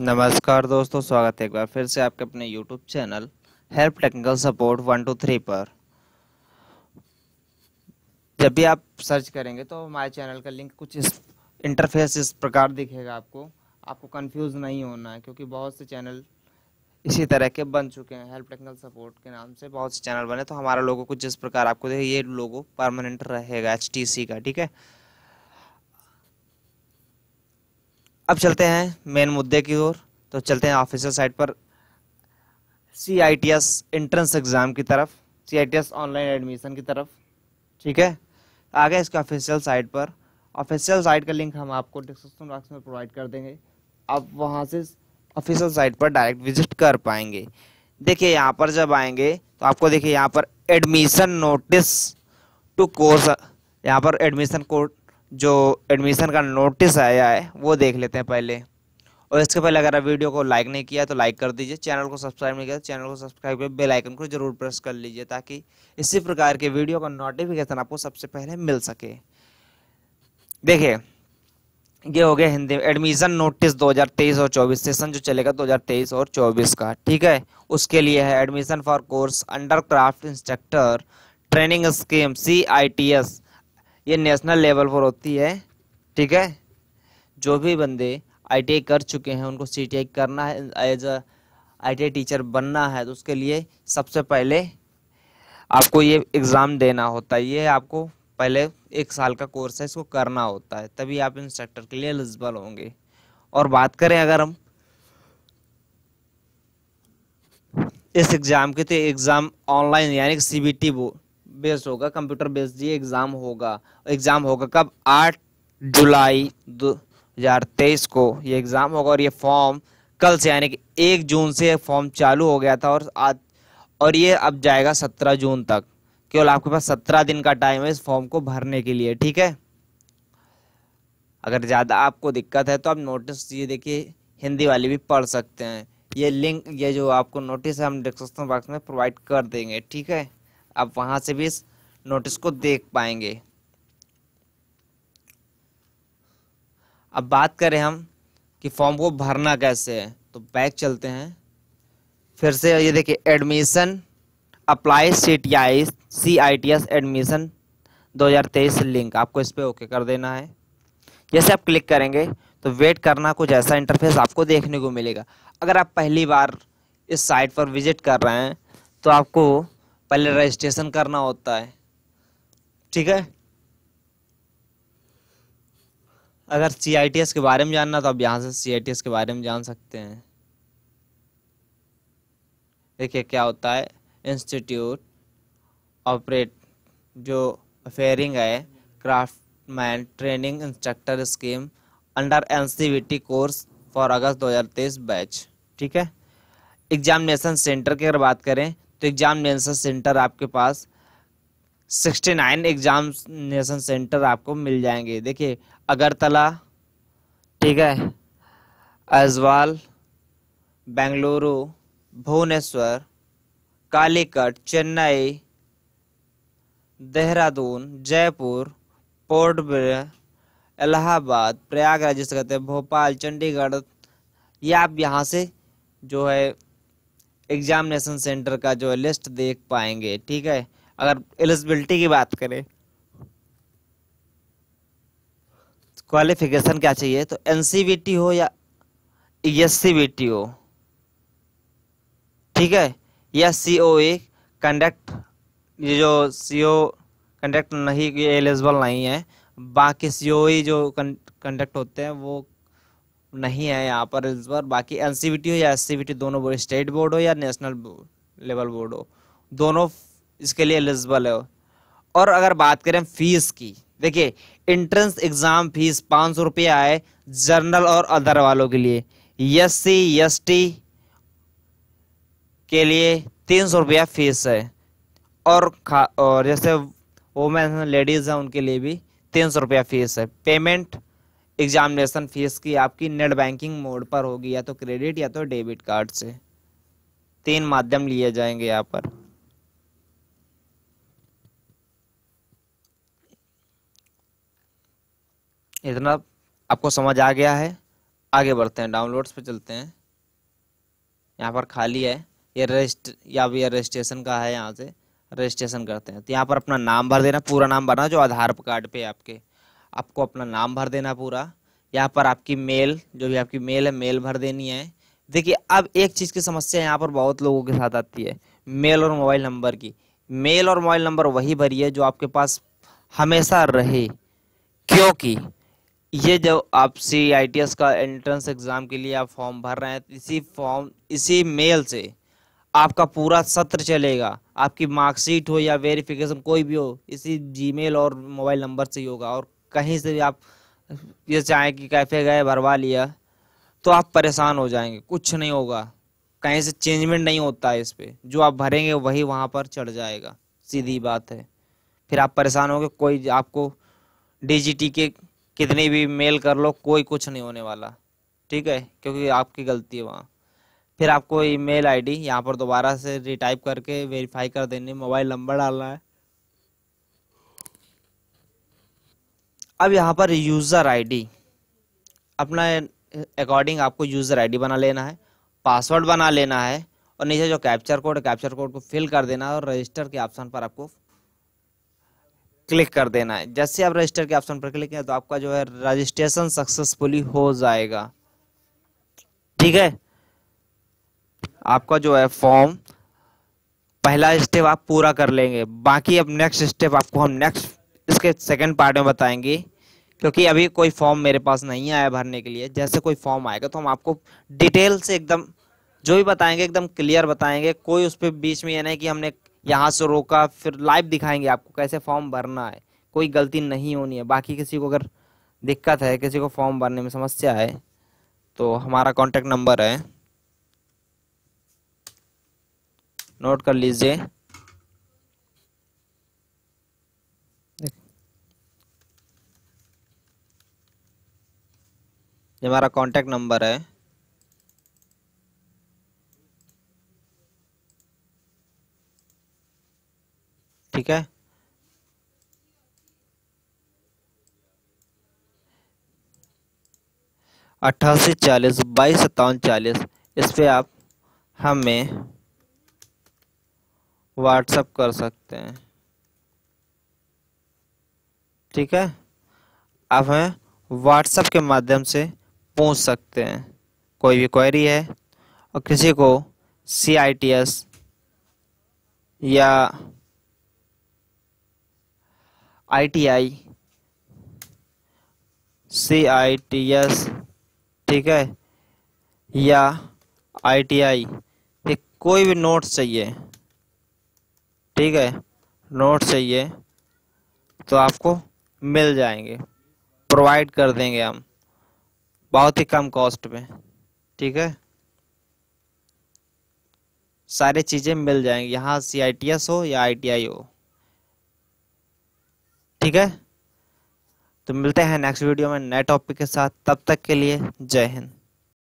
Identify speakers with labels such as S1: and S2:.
S1: नमस्कार दोस्तों स्वागत है एक बार फिर से आपके अपने YouTube channel help technical support one two three पर जब भी आप सर्च करेंगे तो हमारे चैनल का लिंक कुछ इस इंटरफेस इस प्रकार दिखेगा आपको आपको कंफ्यूज नहीं होना है क्योंकि बहुत से चैनल इसी तरह के बन चुके हैं हेल्प टेक्निकल सपोर्ट के नाम से बहुत से चैनल बने तो हमारा लोगों को जिस प्रकार आपको देखिए ये लोगो परमानेंट रहेगा एच का ठीक है अब चलते हैं मेन मुद्दे की ओर तो चलते हैं ऑफिशियल साइट पर C I T S entrance exam की तरफ C I T S online admission की तरफ ठीक है आ गए इसके ऑफिशियल साइट पर ऑफिशियल साइट का लिंक हम आपको डिस्क्रिप्शन बॉक्स में प्रोवाइड कर देंगे आप वहाँ से ऑफिशियल साइट पर डायरेक्ट विजिट कर पाएंगे देखिए यहाँ पर जब आएंगे तो आपको देखिए यहाँ पर एडमिशन नोटिस टू कोर्स यहाँ पर एडमिशन कोर्ट जो एडमिशन का नोटिस आया है वो देख लेते हैं पहले और इसके पहले अगर आप वीडियो को लाइक नहीं किया तो लाइक कर दीजिए चैनल को सब्सक्राइब नहीं किया तो चैनल को सब्सक्राइब कर बेल आइकन को जरूर प्रेस कर लीजिए ताकि इसी प्रकार के वीडियो का नोटिफिकेशन आपको सबसे पहले मिल सके देखिए ये हो गया हिंदी एडमिशन नोटिस 2023 और 24 सेशन जो चलेगा 2023 और 24 का ठीक है उसके लिए है admission for course under craft instructor training scheme C I T S ये नेशनल लेवल पर होती है ठीक है जो भी बंदे आई कर चुके हैं उनको सी करना है एज अ आई टीचर बनना है तो उसके लिए सबसे पहले आपको ये एग्ज़ाम देना होता है ये आपको पहले एक साल का कोर्स है इसको करना होता है तभी आप इंस्ट्रक्टर के लिए एलिजिबल होंगे और बात करें अगर हम इस एग्ज़ाम की तो एग्ज़ाम ऑनलाइन यानी कि सी बी टी बेस्ड होगा कंप्यूटर बेस्ड ये एग्ज़ाम होगा एग्ज़ाम होगा कब आठ जुलाई दो हज़ार तेईस को ये एग्ज़ाम होगा और ये फॉर्म कल से यानी कि एक जून से फॉर्म चालू हो गया था और आज और ये अब जाएगा सत्रह जून तक केवल आपके पास सत्रह दिन का टाइम है इस फॉर्म को भरने के लिए ठीक है अगर ज़्यादा आपको दिक्कत है तो आप नोटिस ये देखिए हिंदी वाली भी पढ़ सकते हैं ये लिंक ये जो आपको नोटिस है हम डिस्क्रिप्शन बॉक्स में प्रोवाइड कर देंगे ठीक है आप वहाँ से भी इस नोटिस को देख पाएंगे अब बात करें हम कि फॉर्म को भरना कैसे है तो बैक चलते हैं फिर से ये देखिए admission apply C T I C I T S admission 2023 link आपको इस पर ओके कर देना है जैसे आप क्लिक करेंगे तो वेट करना कुछ ऐसा इंटरफेस आपको देखने को मिलेगा अगर आप पहली बार इस साइट पर विजिट कर रहे हैं तो आपको पहले रजिस्ट्रेशन करना होता है ठीक है अगर सी आई टी एस के बारे में जानना तो आप यहाँ से सी आई टी एस के बारे में जान सकते हैं देखिए क्या होता है इंस्टीट्यूट ऑपरेट जो अफेयरिंग है craftsman training instructor scheme under T course for अगस्त 2023 बैच ठीक है एग्जामिनेशन सेंटर की अगर बात करें तो एग्जामिनेशन सेंटर आपके पास 69 एग्जामिनेशन सेंटर आपको मिल जाएंगे देखिए अगरतला ठीक है अजवाल बेंगलुरु भुवनेश्वर कालीकट चेन्नई देहरादून जयपुर पोर्ट ब्लेयर इलाहाबाद प्रयागराज जिसे कहते हैं भोपाल चंडीगढ़ ये आप यहाँ से जो है एग्जामिनेशन सेंटर का जो लिस्ट देख पाएंगे ठीक है अगर एलिजिबिलिटी की बात करें क्वालिफिकेशन क्या चाहिए तो एनसीबीटी हो या ईएससीबीटी हो ठीक है या सी ओ ए कंडक्ट ये जो सी ओ कंडक्ट नहीं एलिजिबल नहीं है बाकी सी ओ ई जो कंडक्ट होते हैं वो नहीं है यहाँ पर इस बार बाकी एन हो या एस दोनों बोर्ड स्टेट बोर्ड हो या नेशनल लेवल बोर्ड हो दोनों इसके लिए एलिजिबल है और अगर बात करें फीस की देखिए इंट्रेंस एग्ज़ाम फीस पाँच सौ रुपया है जनरल और अदर वालों के लिए एस सी एस टी के लिए तीन सौ रुपया फीस है और खा और जैसे वोमेन लेडीज़ हैं उनके लिए भी तीन सौ रुपया फीस है पेमेंट एग्जामिनेशन फीस की आपकी नेट बैंकिंग मोड पर होगी या तो क्रेडिट या तो डेबिट कार्ड से तीन माध्यम लिए जाएंगे यहाँ पर इतना आपको समझ आ गया है आगे बढ़ते हैं डाउनलोड्स पे चलते हैं यहाँ पर खाली है ये रजिस्ट या भी रजिस्ट्रेशन का है यहाँ से रजिस्ट्रेशन करते हैं तो यहाँ पर अपना नाम भर देना पूरा नाम भरना जो आधार कार्ड पे आपके आपको अपना नाम भर देना पूरा यहाँ पर आपकी मेल जो भी आपकी मेल है मेल भर देनी है देखिए अब एक चीज़ की समस्या यहाँ पर बहुत लोगों के साथ आती है मेल और मोबाइल नंबर की मेल और मोबाइल नंबर वही भरिए जो आपके पास हमेशा रहे क्योंकि ये जब आप सी आई टी एस का एंट्रेंस एग्ज़ाम के लिए आप फॉर्म भर रहे हैं इसी फॉर्म इसी मेल से आपका पूरा सत्र चलेगा आपकी मार्कशीट हो या वेरिफिकेशन कोई भी हो इसी जीमेल और मोबाइल नंबर से ही होगा और कहीं से भी आप ये चाहें कि कैफ़े गए भरवा लिया तो आप परेशान हो जाएंगे कुछ नहीं होगा कहीं से चेंजमेंट नहीं होता है इस पर जो आप भरेंगे वही वहाँ पर चढ़ जाएगा सीधी बात है फिर आप परेशान होंगे कोई आपको डी के कितने भी मेल कर लो कोई कुछ नहीं होने वाला ठीक है क्योंकि आपकी गलती है वहाँ फिर आपको ईमेल आईडी यहाँ पर दोबारा से रिटाइप करके वेरीफाई कर देनी मोबाइल नंबर डालना है अब यहाँ पर यूज़र आईडी अपना अकॉर्डिंग आपको यूज़र आईडी बना लेना है पासवर्ड बना लेना है और नीचे जो कैप्चर कोड कैप्चर कोड को फिल कर देना है और रजिस्टर के ऑप्शन पर आपको क्लिक कर देना है जैसे आप रजिस्टर के ऑप्शन पर क्लिक करें तो आपका जो है रजिस्ट्रेशन सक्सेसफुली हो जाएगा ठीक है आपका जो है फॉर्म पहला स्टेप आप पूरा कर लेंगे बाकी अब नेक्स्ट स्टेप आपको हम नेक्स्ट इसके सेकंड पार्ट में बताएंगे क्योंकि अभी कोई फॉर्म मेरे पास नहीं आया भरने के लिए जैसे कोई फॉर्म आएगा तो हम आपको डिटेल से एकदम जो भी बताएंगे एकदम क्लियर बताएंगे कोई उस पर बीच में ये नहीं कि हमने यहाँ से रोका फिर लाइव दिखाएंगे आपको कैसे फॉर्म भरना है कोई गलती नहीं होनी है बाकी किसी को अगर दिक्कत है किसी को फॉर्म भरने में समस्या है तो हमारा कॉन्टेक्ट नंबर है नोट कर लीजिए ये हमारा कॉन्टैक्ट नंबर है ठीक है अट्ठासी चालीस बाईस सत्तावन चालीस इस पर आप हमें व्हाट्सअप कर सकते हैं ठीक है आप हमें व्हाट्सअप के माध्यम से पूछ सकते हैं कोई भी क्वेरी है और किसी को सी आई टी एस या I T I C I T S ठीक है या आई टी आई कोई भी नोट्स चाहिए ठीक है नोट्स चाहिए तो आपको मिल जाएंगे प्रोवाइड कर देंगे हम बहुत ही कम कॉस्ट में ठीक है सारे चीज़ें मिल जाएंगी यहाँ सी आई टी एस हो या आई टी आई हो ठीक है तो मिलते हैं नेक्स्ट वीडियो में नए टॉपिक के साथ तब तक के लिए जय हिंद